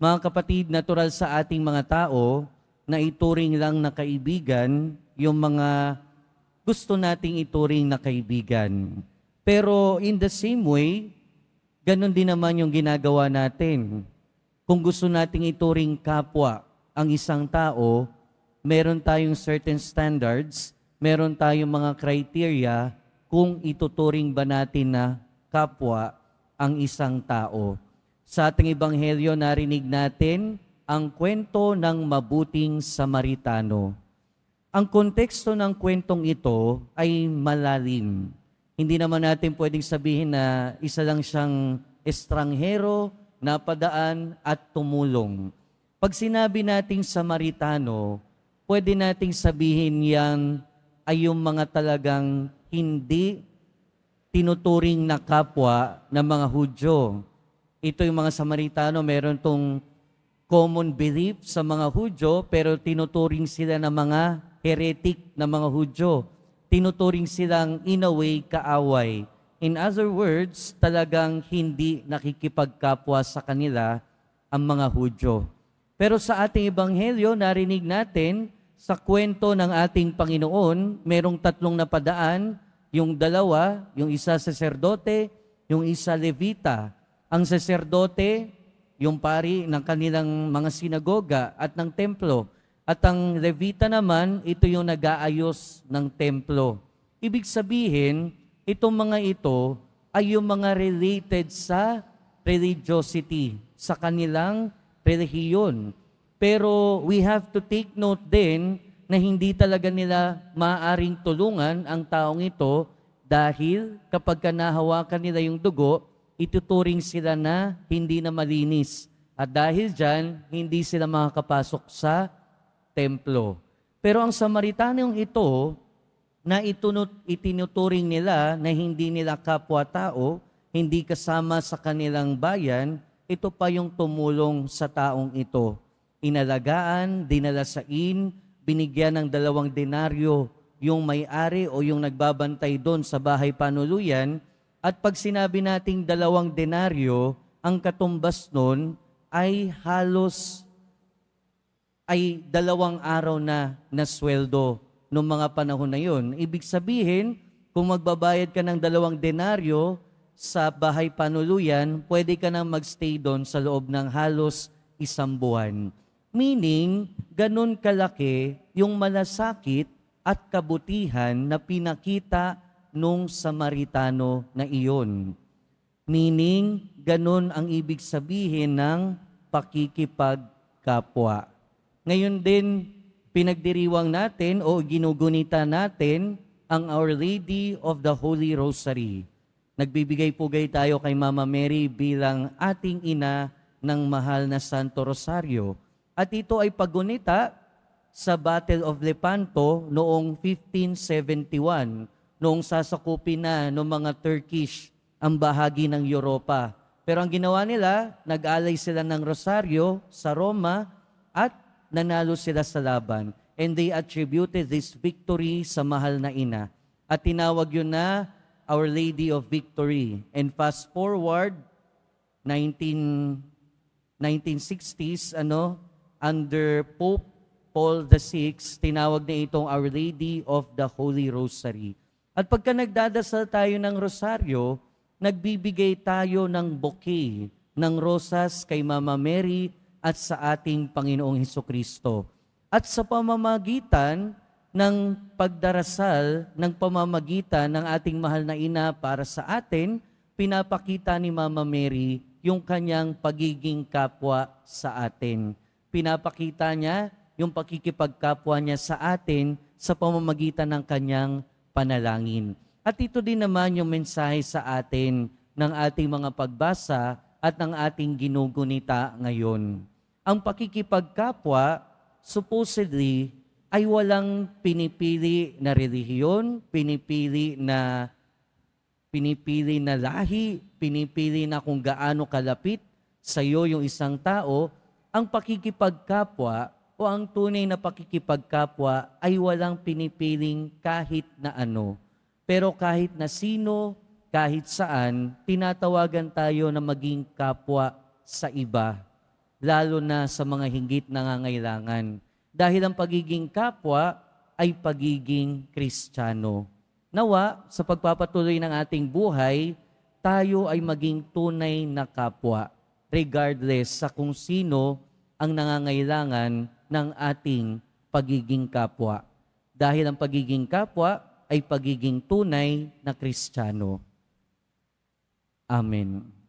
Mga kapatid, natural sa ating mga tao na ituring lang na kaibigan yung mga gusto nating ituring na kaibigan. Pero in the same way, ganun din naman yung ginagawa natin. Kung gusto nating ituring kapwa ang isang tao, meron tayong certain standards, meron tayong mga criteria kung ituturing ba natin na kapwa ang isang tao. Sa ating ebanghelyo, narinig natin ang kwento ng mabuting Samaritano. Ang konteksto ng kwentong ito ay malalim. Hindi naman natin pwedeng sabihin na isa lang siyang estranghero, napadaan at tumulong. Pag sinabi nating Samaritano, pwede nating sabihin yan ay yung mga talagang hindi tinuturing na kapwa ng mga Hudyo. Ito yung mga Samaritano, meron tong common belief sa mga Hudyo, pero tinuturing sila ng mga heretic na mga Hudyo. Tinuturing silang in a way kaaway. In other words, talagang hindi nakikipagkapwa sa kanila ang mga Hudyo. Pero sa ating ebanghelyo, narinig natin sa kwento ng ating Panginoon, merong tatlong napadaan, yung dalawa, yung isa saserdote, yung isa levita. Ang seserdote, yung pari ng kanilang mga sinagoga at ng templo. At ang levita naman, ito yung nag-aayos ng templo. Ibig sabihin, itong mga ito ay yung mga related sa religiosity, sa kanilang relihiyon. Pero we have to take note din na hindi talaga nila maaring tulungan ang taong ito dahil kapag ka nahawakan nila yung dugo, ituturing sila na hindi na malinis. At dahil dyan, hindi sila makakapasok sa templo. Pero ang Samaritanong ito, na itunot, itinuturing nila na hindi nila kapwa-tao, hindi kasama sa kanilang bayan, ito pa yung tumulong sa taong ito. Inalagaan, dinalasain, binigyan ng dalawang denaryo yung may-ari o yung nagbabantay doon sa bahay panuluyan, at pag sinabi nating dalawang denaryo, ang katumbas nun ay halos ay dalawang araw na na sweldo noong mga panahon na yun. Ibig sabihin, kung magbabayad ka ng dalawang denaryo sa bahay panuluyan, pwede ka nang magstay doon sa loob ng halos isang buwan. Meaning, ganun kalaki yung malasakit at kabutihan na pinakita nung Samaritano na iyon. Meaning, ganun ang ibig sabihin ng pakikipagkapwa. Ngayon din, pinagdiriwang natin o ginugunita natin ang Our Lady of the Holy Rosary. Nagbibigay pugay tayo kay Mama Mary bilang ating ina ng mahal na Santo Rosario. At ito ay pagunita sa Battle of Lepanto noong 1571 noong sasakupin na ng mga Turkish ang bahagi ng Europa. Pero ang ginawa nila, nag-alay sila ng rosaryo sa Roma at nanalo sila sa laban. And they attributed this victory sa mahal na ina. At tinawag yun na Our Lady of Victory. And fast forward, 19, 1960s, ano, under Pope Paul VI, tinawag na itong Our Lady of the Holy Rosary. At pagka nagdadasal tayo ng rosaryo, nagbibigay tayo ng bouquet ng rosas kay Mama Mary at sa ating Panginoong Heso Kristo. At sa pamamagitan ng pagdarasal, ng pamamagitan ng ating mahal na ina para sa atin, pinapakita ni Mama Mary yung kanyang pagiging kapwa sa atin. Pinapakita niya yung pakikipagkapwa niya sa atin sa pamamagitan ng kanyang panalangin. At ito din naman yung mensahe sa atin ng ating mga pagbasa at ng ating ginugunita ngayon. Ang pakikipagkapwa, supposedly, ay walang pinipili na relihiyon, pinipili na pinipili na lahi, pinipili na kung gaano kalapit sa iyo yung isang tao, ang pakikipagkapwa o ang tunay na pakikipagkapwa ay walang pinipiling kahit na ano. Pero kahit na sino, kahit saan, tinatawagan tayo na maging kapwa sa iba, lalo na sa mga hinggit nangangailangan. Dahil ang pagiging kapwa ay pagiging kristyano. Nawa, sa pagpapatuloy ng ating buhay, tayo ay maging tunay na kapwa, regardless sa kung sino ang nangangailangan ng ating pagiging kapwa. Dahil ang pagiging kapwa ay pagiging tunay na Kristiyano. Amen.